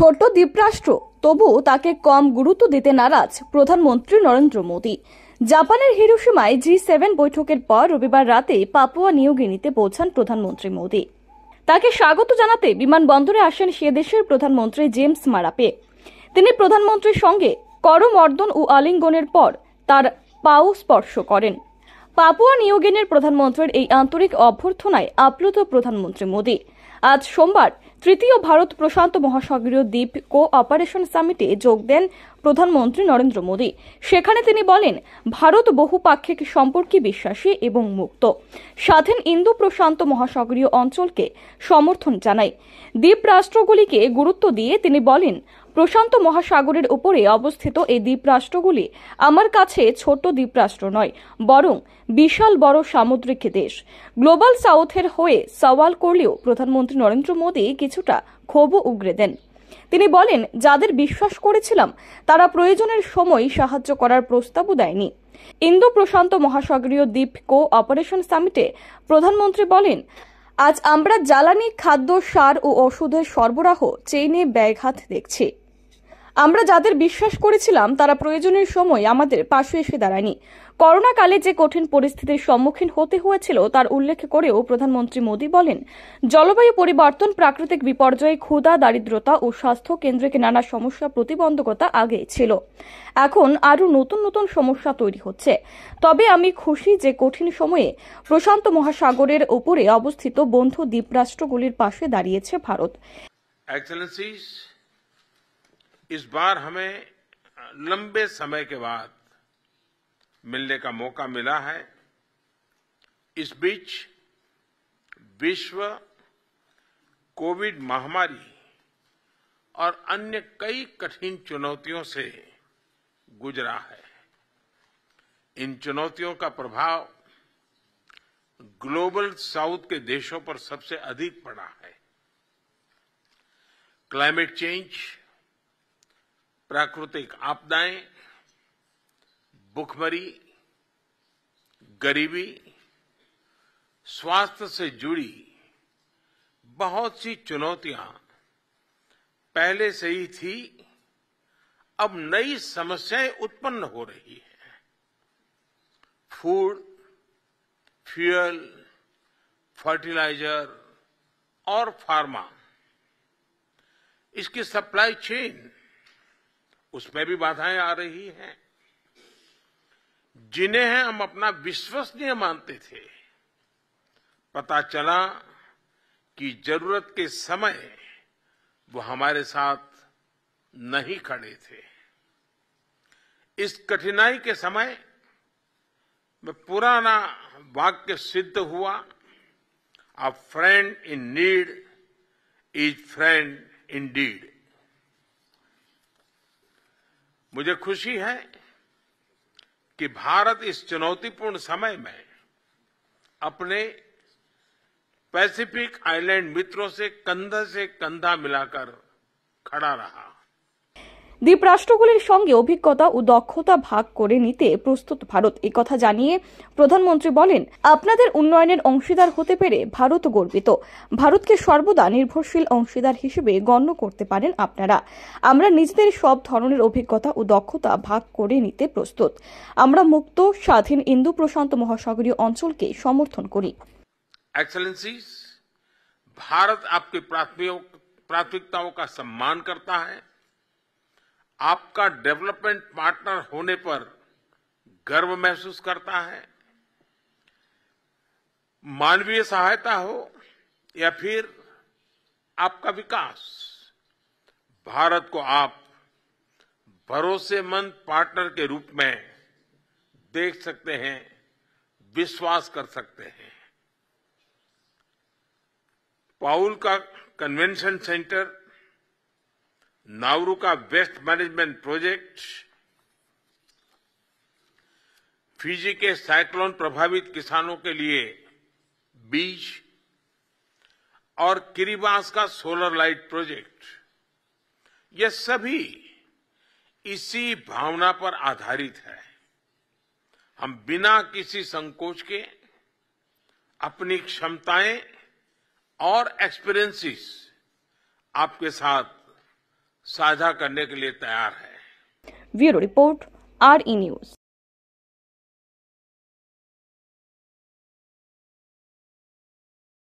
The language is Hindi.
ছোট দ্বীপরাষ্ট্র তবু তাকে কম গুরুত্ব দিতে নারাজ প্রধানমন্ত্রী নরেন্দ্র মোদী জাপানের হিরোসীমায় জি সেভেন বৈঠকের পর রবিবার রাতে পাপুয়া নিউগিনিতে পৌঁছান প্রধানমন্ত্রী মোদী তাকে স্বাগত জানাতে বিমানবন্দরে আসেন সে দেশের প্রধানমন্ত্রী জেমস মারাপে তিনি প্রধানমন্ত্রীর সঙ্গে করমর্দন ও আলিঙ্গনের পর তার পাও স্পর্শ করেন পাপুয়া নিউগিনির প্রধানমন্ত্রীর এই আন্তরিক অভ্যর্থনায় আপ্লুত প্রধানমন্ত্রী মোদী আজ সোমবার তৃতীয় ভারত প্রশান্ত মহাসাগরীয় দ্বীপ কো অপারেশন সামিটে যোগ দেন প্রধানমন্ত্রী নরেন্দ্র মোদী সেখানে তিনি বলেন ভারত বহুপাক্ষিক সম্পর্কে বিশ্বাসী এবং মুক্ত স্বাধীন ইন্দো প্রশান্ত মহাসাগরীয় অঞ্চলকে সমর্থন জানায় দ্বীপ রাষ্ট্রগুলিকে গুরুত্ব দিয়ে তিনি বলেন প্রশান্ত মহাসাগরের উপরে অবস্থিত এই দ্বীপরাষ্ট্রগুলি আমার কাছে ছোট দ্বীপরাষ্ট্র নয় বরং বিশাল বড় সামুদ্রিক দেশ গ্লোবাল সাউথের হয়ে সওয়াল করলেও প্রধানমন্ত্রী নরেন্দ্র মোদী কিছুটা ক্ষোভও উগরে দেন তিনি বলেন যাদের বিশ্বাস করেছিলাম তারা প্রয়োজনের সময় সাহায্য করার প্রস্তাবও দেয়নি ইন্দো প্রশান্ত মহাসাগরীয় দ্বীপ কো অপারেশন সামিটে প্রধানমন্ত্রী বলেন আজ আমরা জ্বালানি খাদ্য সার ও ওষুধের সরবরাহ চেইনে ব্যাঘাত দেখছি আমরা যাদের বিশ্বাস করেছিলাম তারা প্রয়োজনের সময় আমাদের পাশে এসে দাঁড়ায়নি করোনাকালে যে কঠিন পরিস্থিতির সম্মুখীন হতে হয়েছিল তার উল্লেখ করেও প্রধানমন্ত্রী মোদী বলেন জলবায়ু পরিবর্তন প্রাকৃতিক বিপর্যয়ে ক্ষুদা দারিদ্রতা ও স্বাস্থ্য কেন্দ্রকে নানা সমস্যা প্রতিবন্ধকতা আগে ছিল এখন আরও নতুন নতুন সমস্যা তৈরি হচ্ছে তবে আমি খুশি যে কঠিন সময়ে প্রশান্ত মহাসাগরের ওপরে অবস্থিত বন্ধু দ্বীপরাষ্ট্রগুলির পাশে দাঁড়িয়েছে ভারত इस बार हमें लंबे समय के बाद मिलने का मौका मिला है इस बीच विश्व कोविड महामारी और अन्य कई कठिन चुनौतियों से गुजरा है इन चुनौतियों का प्रभाव ग्लोबल साउथ के देशों पर सबसे अधिक पड़ा है क्लाइमेट चेंज प्राकृतिक आपदाएं भुखमरी गरीबी स्वास्थ्य से जुड़ी बहुत सी चुनौतियां पहले से ही थी अब नई समस्याएं उत्पन्न हो रही है फूड फ्यूल फर्टिलाइजर और फार्मा इसकी सप्लाई चेन उसमें भी बाधाएं आ रही हैं जिन्हें हम अपना विश्वसनीय मानते थे पता चला कि जरूरत के समय वो हमारे साथ नहीं खड़े थे इस कठिनाई के समय में पुराना वाक्य सिद्ध हुआ a friend in need is friend in deed मुझे खुशी है कि भारत इस चुनौतीपूर्ण समय में अपने पैसिफिक आइलैंड मित्रों से कंधे से कंधा मिलाकर खड़ा रहा দ্বীপ রাষ্ট্রগুলির সঙ্গে অভিজ্ঞতা ও দক্ষতা ভাগ করে নিতে প্রস্তুত ভারত কথা জানিয়ে প্রধানমন্ত্রী বলেন আপনাদের উন্নয়নের অংশীদার হতে পেরে ভারত গর্বিত ভারতকে সর্বদা নির্ভরশীল অংশীদার হিসেবে গণ্য করতে পারেন আপনারা আমরা নিজেদের সব ধরনের অভিজ্ঞতা ও দক্ষতা ভাগ করে নিতে প্রস্তুত আমরা মুক্ত স্বাধীন ইন্দু প্রশান্ত মহাসাগরীয় অঞ্চলকে সমর্থন করি भारत आपकी प्राथमिकताओं का सम्मान करता है आपका डेवलपमेंट पार्टनर होने पर गर्व महसूस करता है मानवीय सहायता हो या फिर आपका विकास भारत को आप भरोसेमंद पार्टनर के रूप में देख सकते हैं विश्वास कर सकते हैं पाउल का कन्वेंशन सेंटर नावरू का वेस्ट मैनेजमेंट प्रोजेक्ट फिजी के साइक्लोन प्रभावित किसानों के लिए बीज और किरीबास का सोलर लाइट प्रोजेक्ट ये सभी इसी भावना पर आधारित है हम बिना किसी संकोच के अपनी क्षमताएं और एक्सपीरियंसेस आपके साथ साझा करने के लिए तैयार है bureau report R E news